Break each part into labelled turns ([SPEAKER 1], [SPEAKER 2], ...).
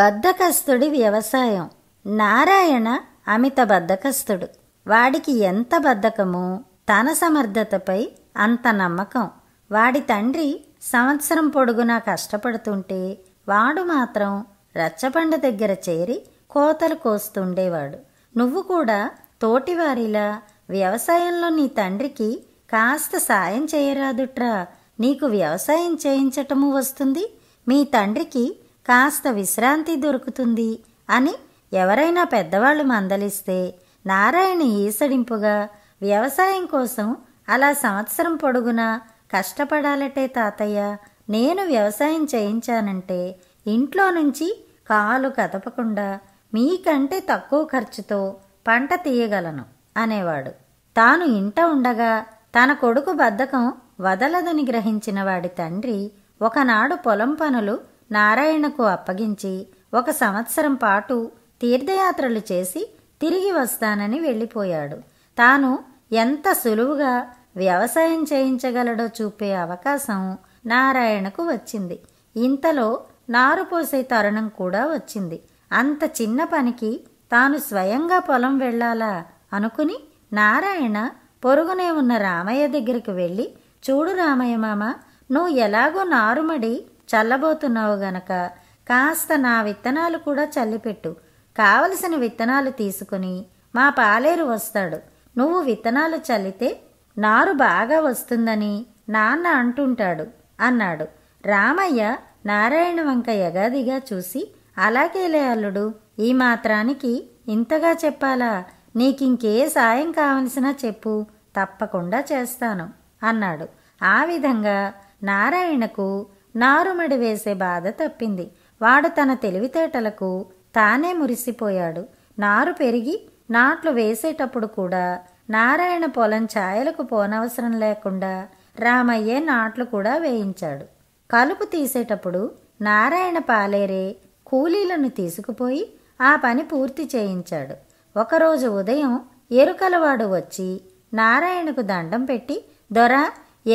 [SPEAKER 1] బద్ధకస్తుడి వ్యవసాయం నారాయణ అమిత బద్ధకస్తుడు వాడికి ఎంత బద్ధకమో తన సమర్థతపై అంత నమ్మకం వాడి తండ్రి సంవత్సరం పొడుగునా కష్టపడుతుంటే వాడు మాత్రం రచ్చబండ దగ్గర చేరి కోతలు కోస్తుండేవాడు నువ్వు కూడా తోటివారిలా వ్యవసాయంలో నీ తండ్రికి కాస్త సాయం చేయరాదుట్రా నీకు వ్యవసాయం చేయించటము వస్తుంది మీ తండ్రికి కాస్త విశ్రాంతి దొరుకుతుంది అని ఎవరైనా పెద్దవాళ్ళు మందలిస్తే నారాయణ ఈసడింపుగా వ్యవసాయం కోసం అలా సంవత్సరం పొడుగునా కష్టపడాలటే తాతయ్య నేను వ్యవసాయం చేయించానంటే ఇంట్లో నుంచి కాలు కదపకుండా మీకంటే తక్కువ ఖర్చుతో పంట తీయగలను అనేవాడు తాను ఇంట ఉండగా తన కొడుకు బద్ధకం వదలదని గ్రహించిన వాడి తండ్రి ఒకనాడు పొలం పనులు నారాయణకు అప్పగించి ఒక సంవత్సరం పాటు తీర్థయాత్రలు చేసి తిరిగి వస్తానని వెళ్ళిపోయాడు తాను ఎంత సులువుగా వ్యవసాయం చేయించగలడో చూపే అవకాశం నారాయణకు వచ్చింది ఇంతలో నారుపోసే తరుణం కూడా వచ్చింది అంత చిన్న పనికి తాను స్వయంగా పొలం వెళ్ళాలా అనుకుని నారాయణ పొరుగునే ఉన్న రామయ్య దగ్గరికి వెళ్ళి చూడు రామయ్య మామ నువ్వు ఎలాగో నారుమడి చల్లబోతున్నావు గనక కాస్త నా విత్తనాలు కూడా చల్లిపెట్టు కావలసిన విత్తనాలు తీసుకుని మా పాలేరు వస్తాడు నువ్వు విత్తనాలు చల్లితే నారు బాగా వస్తుందని నాన్న అంటుంటాడు అన్నాడు రామయ్య నారాయణ వంక యగాదిగా చూసి అలాగేలే అల్లుడు ఈ మాత్రానికి ఇంతగా చెప్పాలా నీకింకే సాయం కావలసినా చెప్పు తప్పకుండా చేస్తాను అన్నాడు ఆ విధంగా నారాయణకు నారుమడి వేసే బాధ తప్పింది వాడు తన తెలివితేటలకు తానే మురిసిపోయాడు నారు పెరిగి నాట్లు వేసేటప్పుడు కూడా నారాయణ పొలం ఛాయలకు పోనవసరం లేకుండా రామయ్యే నాట్లు కూడా వేయించాడు కలుపు తీసేటప్పుడు నారాయణ పాలేరే కూలీలను తీసుకుపోయి ఆ పని పూర్తి చేయించాడు ఒకరోజు ఉదయం ఎరుకలవాడు వచ్చి నారాయణకు దండం పెట్టి దొర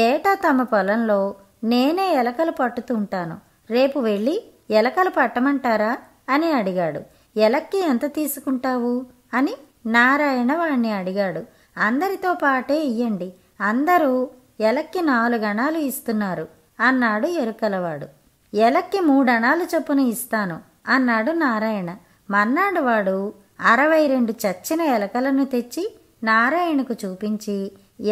[SPEAKER 1] ఏటా తమ పొలంలో నేనే ఎలకలు పట్టుతుంటాను రేపు వెళ్ళి ఎలకలు పట్టమంటారా అని అడిగాడు ఎలక్కి ఎంత తీసుకుంటావు అని నారాయణ వాణ్ణి అడిగాడు అందరితో పాటే ఇయ్యండి అందరూ ఎలక్కి నాలుగణాలు ఇస్తున్నారు అన్నాడు ఎరుకలవాడు ఎలక్కి మూడణాలు చొప్పున ఇస్తాను అన్నాడు నారాయణ మన్నాడు వాడు అరవై రెండు చచ్చిన ఎలకలను తెచ్చి నారాయణకు చూపించి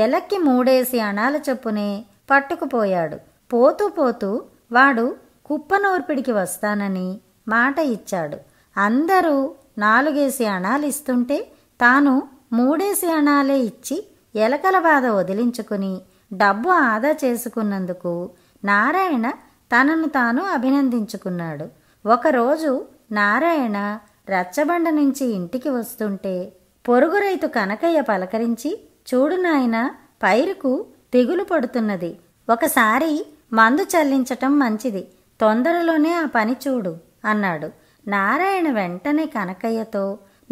[SPEAKER 1] ఎలక్కి మూడేసి అణాల చొప్పునే పట్టుకుపోయాడు పోతూ పోతూ వాడు కుప్ప నూర్పిడికి వస్తానని మాట ఇచ్చాడు అందరూ నాలుగేసి అణాలు ఇస్తుంటే తాను మూడేసి అణాలే ఇచ్చి ఎలకల బాధ వదిలించుకుని డబ్బు ఆదా చేసుకున్నందుకు నారాయణ తనను తాను అభినందించుకున్నాడు ఒకరోజు నారాయణ రచ్చబండ నుంచి ఇంటికి వస్తుంటే పొరుగు రైతు కనకయ్య పలకరించి చూడు నాయన పైరుకు తెగులు పడుతున్నది ఒకసారి మందు చల్లించటం మంచిది తొందరలోనే ఆ పని చూడు అన్నాడు నారాయణ వెంటనే కనకయ్యతో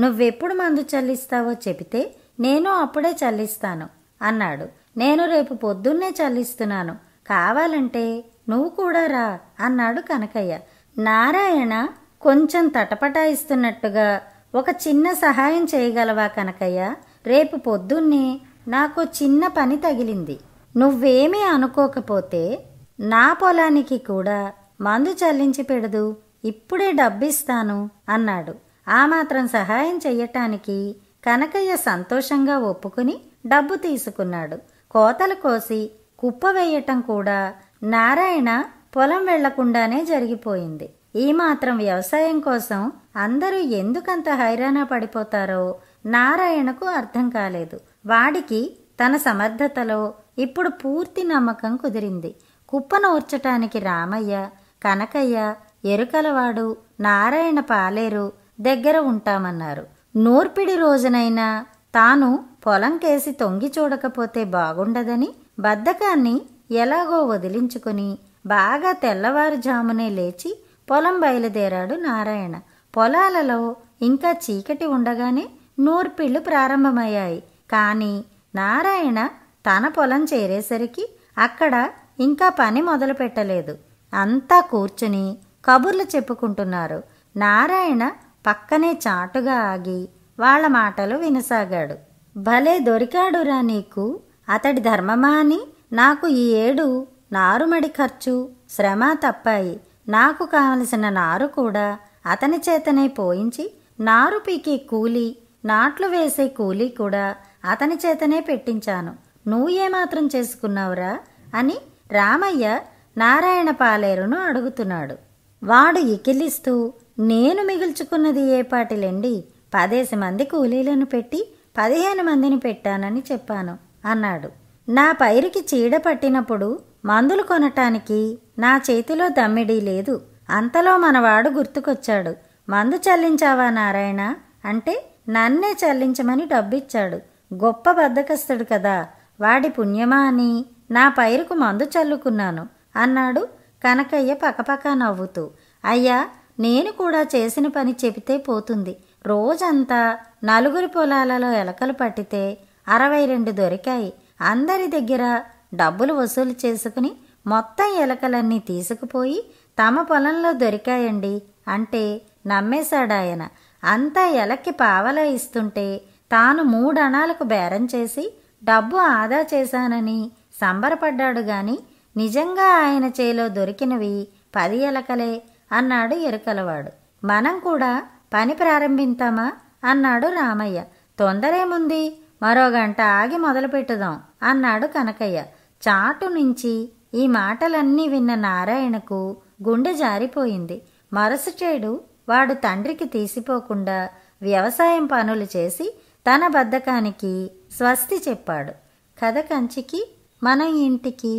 [SPEAKER 1] నువ్వెప్పుడు మందు చల్లిస్తావో చెబితే నేను అప్పుడే చల్లిస్తాను అన్నాడు నేను రేపు పొద్దున్నే చల్లిస్తున్నాను కావాలంటే నువ్వు కూడా రా అన్నాడు కనకయ్య నారాయణ కొంచెం తటపటాయిస్తున్నట్టుగా ఒక చిన్న సహాయం చేయగలవా కనకయ్య రేపు పొద్దున్నే నాకు చిన్న పని తగిలింది నువ్వేమీ అనుకోకపోతే నా పొలానికి కూడా మందు చల్లించి పెడదు ఇప్పుడే డబ్బిస్తాను అన్నాడు ఆ మాత్రం సహాయం చెయ్యటానికి కనకయ్య సంతోషంగా ఒప్పుకుని డబ్బు తీసుకున్నాడు కోతలు కోసి కుప్ప వేయటం కూడా నారాయణ పొలం వెళ్లకుండానే జరిగిపోయింది ఈ మాత్రం వ్యవసాయం కోసం అందరూ ఎందుకంత హైరాణ పడిపోతారో నారాయణకు అర్థం కాలేదు వాడికి తన సమర్థతలో ఇప్పుడు పూర్తి నమ్మకం కుదిరింది కుప్పను ఊర్చటానికి రామయ్య కనకయ్య ఎరుకలవాడు నారాయణ పాలేరు దగ్గర ఉంటామన్నారు నూర్పిడి రోజునైనా తాను పొలంకేసి తొంగి చూడకపోతే బాగుండదని బద్ధకాన్ని ఎలాగో వదిలించుకుని బాగా తెల్లవారుజామునే లేచి పొలం బయలుదేరాడు నారాయణ పొలాలలో ఇంకా చీకటి ఉండగానే నూర్పిళ్ళు ప్రారంభమయ్యాయి కానీ నారాయణ తన పొలం చేరేసరికి అక్కడ ఇంకా పని మొదలు పెట్టలేదు అంతా కూర్చుని కబుర్లు చెప్పుకుంటున్నారు నారాయణ పక్కనే చాటుగా ఆగి వాళ్ల మాటలు వినసాగాడు భలే దొరికాడురా నీకు అతడి ధర్మమా అని నాకు ఈ ఏడు నారుమడి ఖర్చు శ్రమ తప్పాయి నాకు కావలసిన నారు కూడా అతని చేతనే పోయించి నారు పీకే కూలి నాట్లు వేసే కూలి కూడా అతని చేతనే పెట్టించాను నువ్వు ఏమాత్రం చేసుకున్నావురా అని రామయ్య నారాయణ పాలేరును అడుగుతున్నాడు వాడు ఇకిలిస్తూ నేను మిగుల్చుకున్నది ఏపాటిలెండి పదేసి మంది కూలీలను పెట్టి పదిహేను మందిని పెట్టానని చెప్పాను అన్నాడు నా పైరుకి చీడ పట్టినప్పుడు మందులు కొనటానికి నా చేతిలో దమ్మిడీ లేదు అంతలో మనవాడు గుర్తుకొచ్చాడు మందు చల్లించావా నారాయణ అంటే నన్నే చల్లించమని డబ్బిచ్చాడు గొప్ప బద్దకస్తుడు కదా వాడి పుణ్యమా అని నా పైరుకు మందు చల్లుకున్నాను అన్నాడు కనకయ్య పక్కపక్క నవ్వుతూ అయ్యా నేను కూడా చేసిన పని చెబితే పోతుంది రోజంతా నలుగురి పొలాలలో ఎలకలు పట్టితే అరవై రెండు దొరికాయి అందరి దగ్గర డబ్బులు వసూలు చేసుకుని మొత్తం ఎలకలన్నీ తీసుకుపోయి తమ పొలంలో దొరికాయండి అంటే నమ్మేశాడాయన అంతా ఎలక్కి పావలా ఇస్తుంటే తాను మూడణాలకు బేరం చేసి డబ్బు ఆదా చేశానని సంబరపడ్డాడు గాని నిజంగా ఆయన చేలో దొరికినవి పది ఎలకలే అన్నాడు ఎరుకలవాడు మనం కూడా పని ప్రారంభింతామా అన్నాడు రామయ్య తొందరేముంది మరో గంట ఆగి మొదలుపెట్టుదాం అన్నాడు కనకయ్య చాటు నుంచి ఈ మాటలన్నీ విన్న నారాయణకు గుండె జారిపోయింది మరుసటేడు వాడు తండ్రికి తీసిపోకుండా వ్యవసాయం పనులు చేసి తన బద్ధకానికి స్వస్తి చెప్పాడు కథ కంచికి మన ఇంటికి